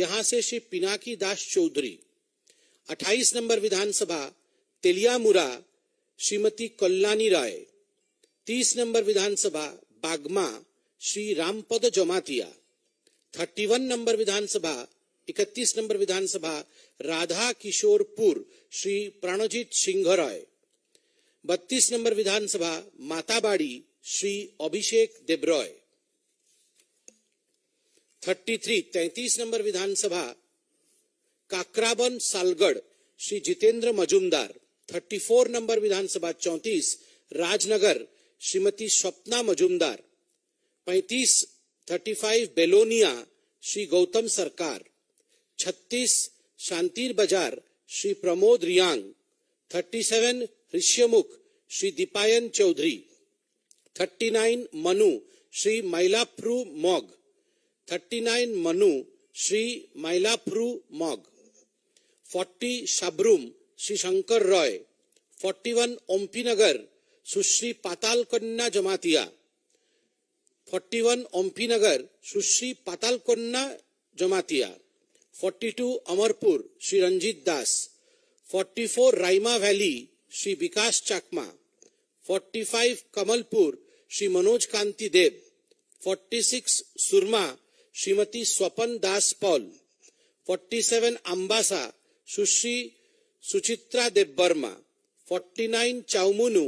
यहां से श्री पिनाकी दास चौधरी 28 नंबर विधानसभा तेलियामुरा श्रीमती कल्याणी राय 30 नंबर विधानसभा बागमा श्री रामपद जमातिया 31 नंबर विधानसभा 31 नंबर विधानसभा राधा किशोरपुर श्री प्राणजीत सिंह रॉय बत्तीस नंबर विधानसभा माताबाड़ी श्री अभिषेक देबरॉय थर्टी थ्री तैतीस नंबर विधानसभा Kakraban Salgarh Shri Jitendra Majumder thirty four number विधानसभा चौतीस राजनगर श्रीमती स्वप्ना मजुमदार पैतीस थर्टी फाइव बेलोनिया श्री गौतम सरकार छत्तीस Santir Bazar Shri Pramod Reang thirty seven Rishyamukh Shri Dipayan Chowdhury thirty nine Manu Shri Mailafru Mog 39 Manu Shri Mailafru Mog 40 Sabroom Shri Shankar Roy 41 Ompinagar Sushri Patal Jamatia 41 Ompinagar Sushri Patal Jamatia 42 Amarpur Shri Ranjit Das 44 Raima Valley Shri Bikash Chakma 45 Kamalpur Shri Manoj Kanti Deb 46 Surma Shrimati Swapan Das Paul 47 Ambassa Sushri Suchitra Deb Barma nine चाउमुनू